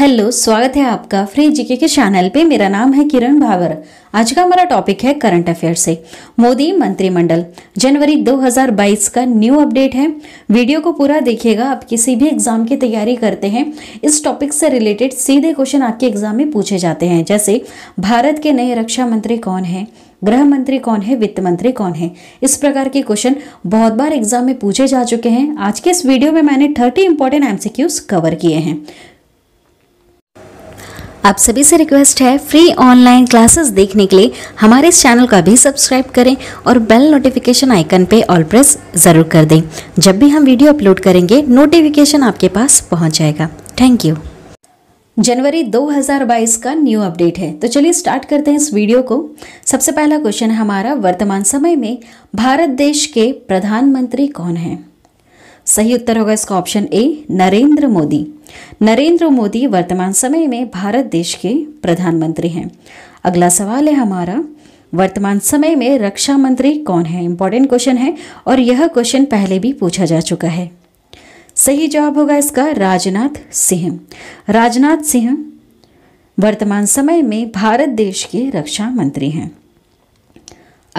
hello स्वागत है आपका फ्री जीके के चैनल पे मेरा नाम है किरण भावर आज का हमारा टॉपिक है करंट अफेयर से मोदी मंत्रिमंडल जनवरी 2022 का न्यू अपडेट है वीडियो को पूरा देखिएगा आप किसी भी एग्जाम की तैयारी करते हैं इस टॉपिक से रिलेटेड सीधे क्वेश्चन आपके एग्जाम में पूछे जाते हैं जैसे भारत के नए रक्षा मंत्री कौन है गृह मंत्री कौन है वित्त मंत्री कौन है इस प्रकार के क्वेश्चन बहुत बार एग्जाम में पूछे जा चुके हैं आज के इस वीडियो में मैंने 30 इंपॉर्टेंट एमसीक्यूज कवर किए हैं आप सभी से रिक्वेस्ट है फ्री ऑनलाइन क्लासेस देखने के लिए हमारे इस चैनल का भी सब्सक्राइब करें और बेल नोटिफिकेशन आइकन पे ऑल प्रेस ज़रूर कर दें जब भी हम वीडियो अपलोड करेंगे नोटिफिकेशन आपके पास पहुंच जाएगा थैंक यू जनवरी 2022 का न्यू अपडेट है तो चलिए स्टार्ट करते हैं इस वीडियो को सबसे पहला क्वेश्चन हमारा वर्तमान समय में भारत देश के प्रधानमंत्री कौन हैं सही उत्तर होगा इसका ऑप्शन ए नरेंद्र मोदी नरेंद्र मोदी वर्तमान समय में भारत देश के प्रधानमंत्री हैं अगला सवाल है हमारा वर्तमान समय में रक्षा मंत्री कौन है इंपॉर्टेंट क्वेश्चन है और यह क्वेश्चन पहले भी पूछा जा चुका है सही जवाब होगा इसका राजनाथ सिंह राजनाथ सिंह वर्तमान समय में भारत देश के रक्षा मंत्री हैं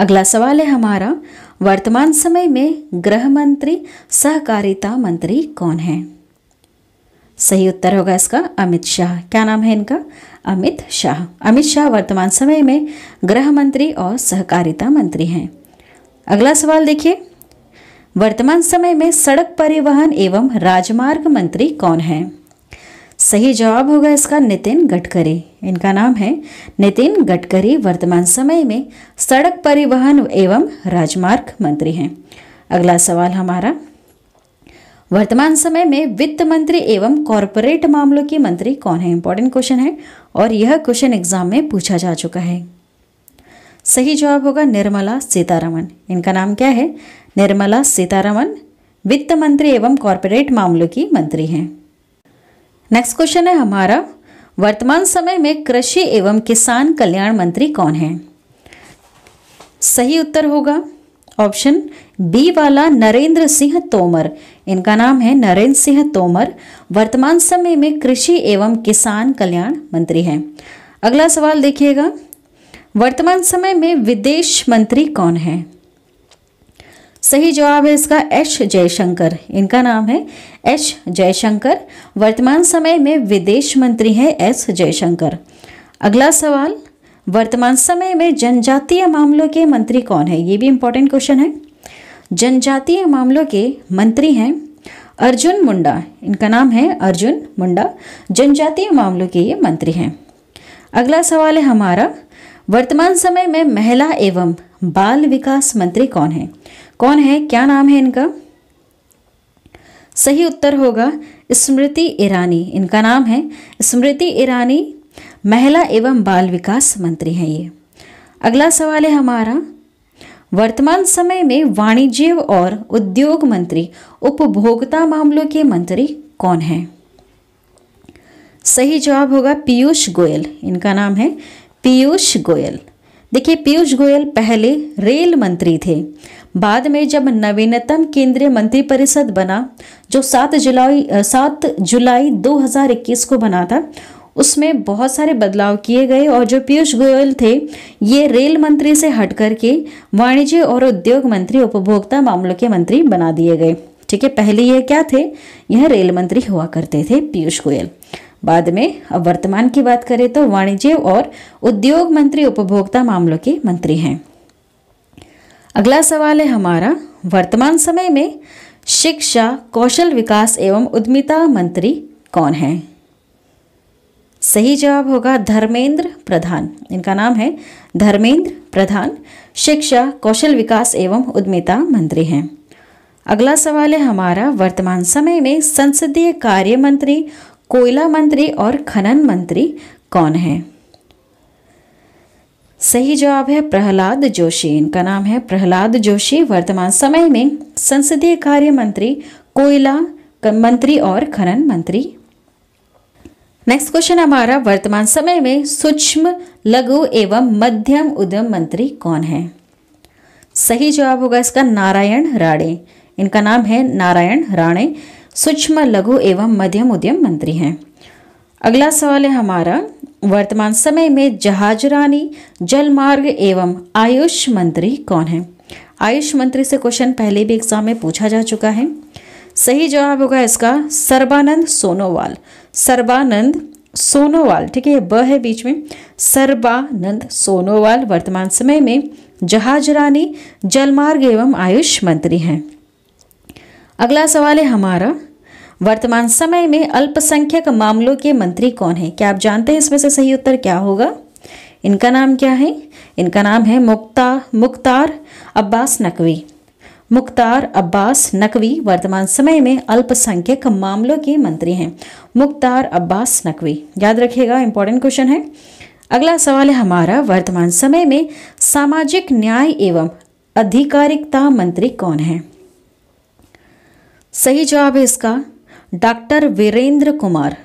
अगला सवाल है हमारा वर्तमान समय में गृह मंत्री सहकारिता मंत्री कौन है सही उत्तर होगा इसका अमित शाह क्या नाम है इनका अमित शाह अमित शाह वर्तमान समय में गृह मंत्री और सहकारिता मंत्री हैं अगला सवाल देखिए वर्तमान समय में सड़क परिवहन एवं राजमार्ग मंत्री कौन है सही जवाब होगा इसका नितिन गडकरी इनका नाम है नितिन गडकरी वर्तमान समय में सड़क परिवहन एवं राजमार्ग मंत्री हैं अगला सवाल हमारा वर्तमान समय में वित्त मंत्री एवं कॉरपोरेट मामलों के मंत्री कौन है इंपॉर्टेंट क्वेश्चन है और यह क्वेश्चन एग्जाम में पूछा जा चुका है सही जवाब होगा निर्मला सीतारमन इनका नाम क्या है निर्मला सीतारमन वित्त मंत्री एवं कॉरपोरेट मामलों की मंत्री हैं नेक्स्ट क्वेश्चन है हमारा वर्तमान समय में कृषि एवं किसान कल्याण मंत्री कौन है सही उत्तर होगा ऑप्शन बी वाला नरेंद्र सिंह तोमर इनका नाम है नरेंद्र सिंह तोमर वर्तमान समय में कृषि एवं किसान कल्याण मंत्री हैं अगला सवाल देखिएगा वर्तमान समय में विदेश मंत्री कौन है सही जवाब है इसका एच जयशंकर इनका नाम है एच जयशंकर वर्तमान समय में विदेश मंत्री हैं एस जयशंकर अगला सवाल वर्तमान समय में जनजातीय मामलों के मंत्री कौन है ये भी इम्पोर्टेंट क्वेश्चन है जनजातीय मामलों के मंत्री हैं अर्जुन मुंडा इनका नाम है अर्जुन मुंडा जनजातीय मामलों के ये मंत्री हैं अगला सवाल है हमारा वर्तमान समय में महिला एवं बाल विकास मंत्री कौन है कौन है क्या नाम है इनका सही उत्तर होगा स्मृति ईरानी इनका नाम है स्मृति ईरानी महिला एवं बाल विकास मंत्री हैं ये अगला सवाल है हमारा वर्तमान समय में वाणिज्य और उद्योग मंत्री उपभोक्ता मामलों के मंत्री कौन है सही जवाब होगा पीयूष गोयल इनका नाम है पीयूष गोयल देखिए पीयूष गोयल पहले रेल मंत्री थे बाद में जब नवीनतम केंद्रीय मंत्रिपरिषद बना जो सात जुलाई सात जुलाई 2021 को बना था उसमें बहुत सारे बदलाव किए गए और जो पीयूष गोयल थे ये रेल मंत्री से हट करके वाणिज्य और उद्योग मंत्री उपभोक्ता मामलों के मंत्री बना दिए गए ठीक है पहले ये क्या थे यह रेल मंत्री हुआ करते थे पीयूष गोयल बाद में अब वर्तमान की बात करें तो वाणिज्य और उद्योग मंत्री उपभोक्ता मामलों के मंत्री हैं अगला सवाल है हमारा वर्तमान समय में शिक्षा कौशल विकास एवं उद्यमिता मंत्री कौन है सही जवाब होगा धर्मेंद्र प्रधान इनका नाम है धर्मेंद्र प्रधान शिक्षा कौशल विकास एवं उद्यमिता मंत्री हैं अगला सवाल है हमारा वर्तमान समय में संसदीय कार्य मंत्री कोयला मंत्री और खनन मंत्री कौन है सही जवाब है प्रहलाद जोशी इनका नाम है प्रहलाद जोशी वर्तमान समय में संसदीय कार्य मंत्री कोयला मंत्री और खनन मंत्री नेक्स्ट क्वेश्चन हमारा वर्तमान समय में सूक्ष्म लघु एवं मध्यम उद्यम मंत्री कौन है सही जवाब होगा इसका नारायण राणे इनका नाम है नारायण राणे सूक्ष्म लघु एवं मध्यम उद्यम मंत्री हैं अगला सवाल है हमारा वर्तमान समय में जहाजरानी जलमार्ग एवं आयुष मंत्री कौन है आयुष मंत्री से क्वेश्चन पहले भी एग्जाम में पूछा जा चुका है सही जवाब होगा इसका सर्बानंद सोनोवाल सर्बानंद सोनोवाल ठीक है ब है बीच में सर्बानंद सोनोवाल वर्तमान समय में जहाज रानी जलमार्ग एवं आयुष मंत्री हैं अगला सवाल है हमारा वर्तमान समय में अल्पसंख्यक मामलों के मंत्री कौन है क्या आप जानते हैं इसमें से सही उत्तर क्या होगा इनका नाम क्या है इनका नाम है मुक्ता मुख्तार अब्बास नकवी मुख्तार अब्बास नकवी वर्तमान समय में अल्पसंख्यक मामलों के मंत्री हैं मुख्तार अब्बास नकवी याद रखिएगा इंपॉर्टेंट क्वेश्चन है अगला सवाल है हमारा वर्तमान समय में सामाजिक न्याय एवं आधिकारिकता मंत्री कौन है सही जवाब है इसका डॉक्टर वीरेंद्र कुमार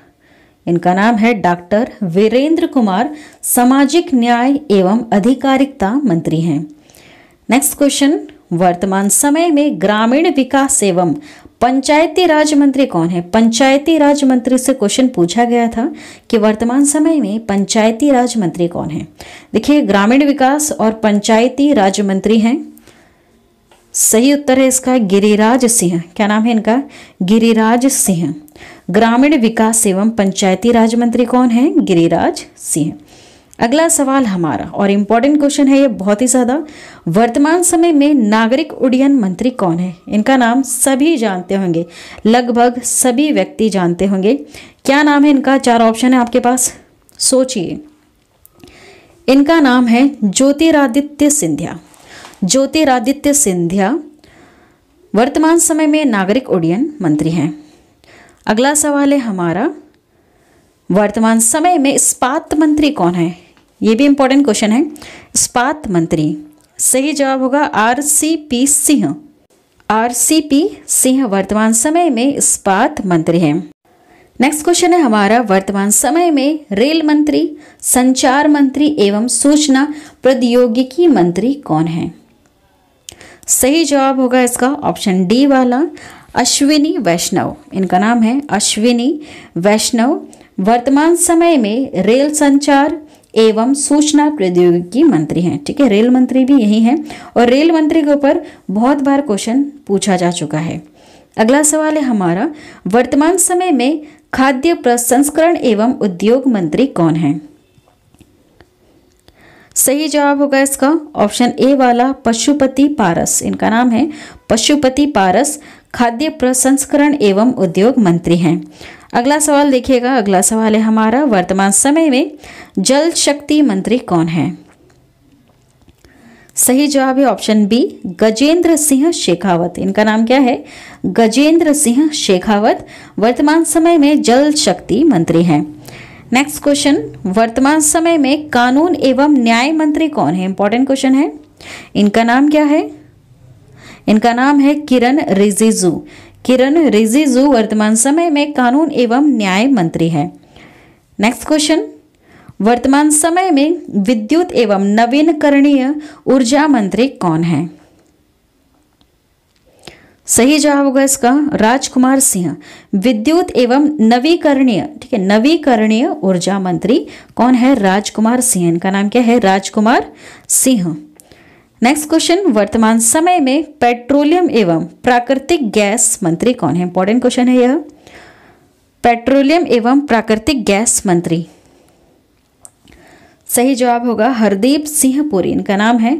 इनका नाम है डॉक्टर वीरेंद्र कुमार सामाजिक न्याय एवं अधिकारिकता मंत्री हैं नेक्स्ट क्वेश्चन वर्तमान समय में ग्रामीण विकास एवं पंचायती राज मंत्री कौन है पंचायती राज मंत्री से क्वेश्चन पूछा गया था कि वर्तमान समय में पंचायती राज मंत्री कौन है देखिए ग्रामीण विकास और पंचायती राज मंत्री हैं सही उत्तर है इसका गिरिराज सिंह क्या नाम है इनका गिरिराज सिंह ग्रामीण विकास एवं पंचायती राज मंत्री कौन है गिरिराज सिंह अगला सवाल हमारा और इम्पोर्टेंट क्वेश्चन है ये बहुत ही ज़्यादा वर्तमान समय में नागरिक उड्डयन मंत्री कौन है इनका नाम सभी जानते होंगे लगभग सभी व्यक्ति जानते होंगे क्या नाम है इनका चार ऑप्शन है आपके पास सोचिए इनका नाम है ज्योतिरादित्य सिंधिया ज्योतिरादित्य सिंधिया वर्तमान समय में नागरिक उड्डयन मंत्री हैं अगला सवाल है हमारा वर्तमान समय में इस्पात मंत्री कौन है ये भी इंपॉर्टेंट क्वेश्चन है इस्पात मंत्री सही जवाब होगा R C P Singh R C P Singh वर्तमान समय में इस्पात मंत्री हैं नेक्स्ट क्वेश्चन है हमारा वर्तमान समय में रेल मंत्री संचार मंत्री एवं सूचना प्रौद्योगिकी मंत्री कौन है सही जवाब होगा इसका ऑप्शन डी वाला अश्विनी वैष्णव इनका नाम है अश्विनी वैष्णव वर्तमान समय में रेल संचार एवं सूचना प्रौद्योगिकी मंत्री हैं ठीक है रेल मंत्री भी यही हैं और रेल मंत्री के ऊपर बहुत बार क्वेश्चन पूछा जा चुका है अगला सवाल है हमारा वर्तमान समय में खाद्य प्रसंस्करण एवं उद्योग मंत्री कौन हैं सही जवाब होगा इसका ऑप्शन ए वाला पशुपति पारस इनका नाम है पशुपति पारस खाद्य प्रसंस्करण एवं उद्योग मंत्री हैं अगला सवाल देखिएगा अगला सवाल है हमारा वर्तमान समय में जल शक्ति मंत्री कौन है सही जवाब है ऑप्शन बी गजेंद्र सिंह शेखावत इनका नाम क्या है गजेंद्र सिंह शेखावत वर्तमान समय में जल शक्ति मंत्री हैं नेक्स्ट क्वेश्चन वर्तमान समय में कानून एवं न्याय मंत्री कौन है इंपॉर्टेंट क्वेश्चन है इनका नाम क्या है इनका नाम है किरण रिजिजू किरण रिजिजू वर्तमान समय में कानून एवं न्याय मंत्री है नेक्स्ट क्वेश्चन वर्तमान समय में विद्युत एवं नवीनकरणीय ऊर्जा मंत्री कौन है सही जवाब होगा इसका राजकुमार सिंह विद्युत एवं नवीकरणीय ठीक है नवीकरणीय ऊर्जा मंत्री कौन है राजकुमार सिंह इनका नाम क्या है राजकुमार सिंह नेक्स्ट क्वेश्चन वर्तमान समय में पेट्रोलियम एवं प्राकृतिक गैस मंत्री कौन है इंपॉर्टेंट क्वेश्चन है यह पेट्रोलियम एवं प्राकृतिक गैस मंत्री सही जवाब होगा हरदीप सिंह पुरी इनका नाम है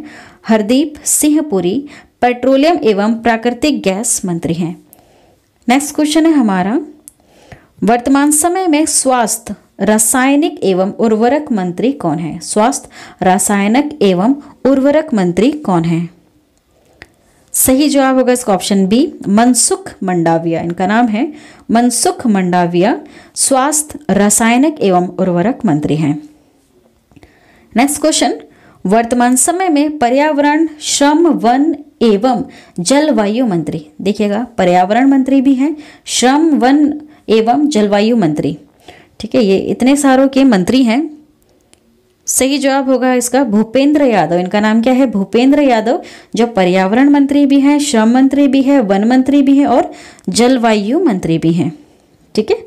हरदीप सिंह पुरी पेट्रोलियम एवं प्राकृतिक गैस मंत्री हैं नेक्स्ट क्वेश्चन है हमारा वर्तमान समय में स्वास्थ्य रासायनिक एवं उर्वरक मंत्री कौन है स्वास्थ्य रासायनिक एवं उर्वरक मंत्री कौन है सही जवाब होगा इसका ऑप्शन बी मनसुख मंडाविया इनका नाम है मनसुख मंडाविया स्वास्थ्य रासायनिक एवं उर्वरक मंत्री हैं नेक्स्ट क्वेश्चन वर्तमान समय में पर्यावरण श्रम वन एवं जलवायु मंत्री देखिएगा पर्यावरण मंत्री भी हैं श्रम वन एवं जलवायु मंत्री ठीक है ये इतने सारों के मंत्री हैं सही जवाब होगा इसका भूपेंद्र यादव इनका नाम क्या है भूपेंद्र यादव जो पर्यावरण मंत्री भी हैं श्रम मंत्री भी है वन मंत्री भी हैं और जलवायु मंत्री भी हैं ठीक है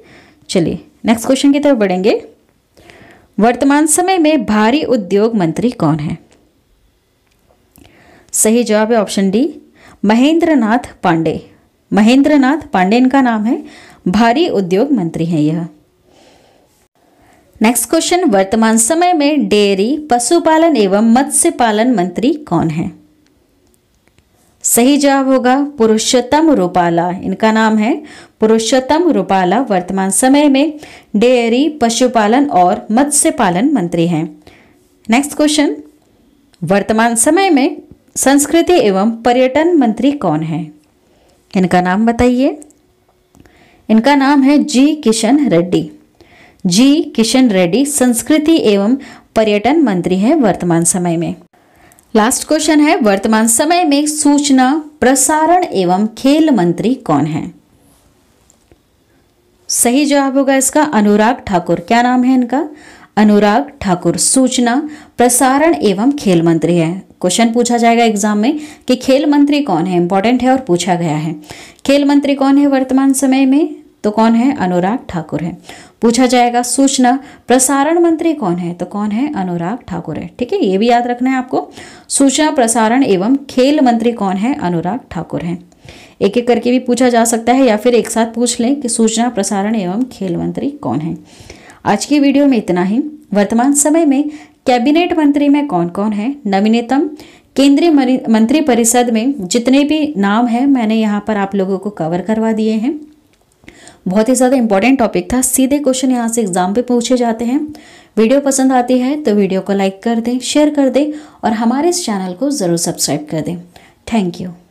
चलिए नेक्स्ट क्वेश्चन की तरफ बढ़ेंगे वर्तमान समय में भारी उद्योग मंत्री कौन है सही जवाब है ऑप्शन डी महेंद्रनाथ पांडे महेंद्रनाथ पांडे इनका नाम है भारी उद्योग मंत्री हैं यह नेक्स्ट क्वेश्चन वर्तमान समय में डेयरी पशुपालन एवं मत्स्य पालन मंत्री कौन है सही जवाब होगा पुरुषोत्तम रूपाला इनका नाम है पुरुषोत्तम रूपाला वर्तमान समय में डेयरी पशुपालन और मत्स्य पालन मंत्री हैं नेक्स्ट क्वेश्चन वर्तमान समय में संस्कृति एवं पर्यटन मंत्री कौन है इनका नाम बताइए इनका नाम है जी किशन रेड्डी जी किशन रेड्डी संस्कृति एवं पर्यटन मंत्री हैं वर्तमान समय में लास्ट क्वेश्चन है वर्तमान समय में सूचना प्रसारण एवं खेल मंत्री कौन है सही जवाब होगा इसका अनुराग ठाकुर क्या नाम है इनका अनुराग ठाकुर सूचना प्रसारण एवं खेल मंत्री है क्वेश्चन पूछा जाएगा एग्जाम में कि खेल मंत्री कौन है इंपॉर्टेंट है और पूछा गया है खेल मंत्री कौन है वर्तमान समय में तो कौन है अनुराग ठाकुर है पूछा जाएगा सूचना प्रसारण मंत्री कौन है तो कौन है अनुराग ठाकुर है ठीक है ये भी याद रखना है आपको सूचना प्रसारण एवं खेल मंत्री कौन है अनुराग ठाकुर है एक एक करके भी पूछा जा सकता है या फिर एक साथ पूछ लें कि सूचना प्रसारण एवं खेल मंत्री कौन है आज की वीडियो में इतना ही वर्तमान समय में कैबिनेट मंत्री में कौन कौन है नवीनतम केंद्रीय मंत्री परिषद में जितने भी नाम हैं मैंने यहाँ पर आप लोगों को कवर करवा दिए हैं बहुत ही ज़्यादा इंपॉर्टेंट टॉपिक था सीधे क्वेश्चन यहाँ से एग्जाम पे पूछे जाते हैं वीडियो पसंद आती है तो वीडियो को लाइक कर दें शेयर कर दें और हमारे इस चैनल को ज़रूर सब्सक्राइब कर दें थैंक यू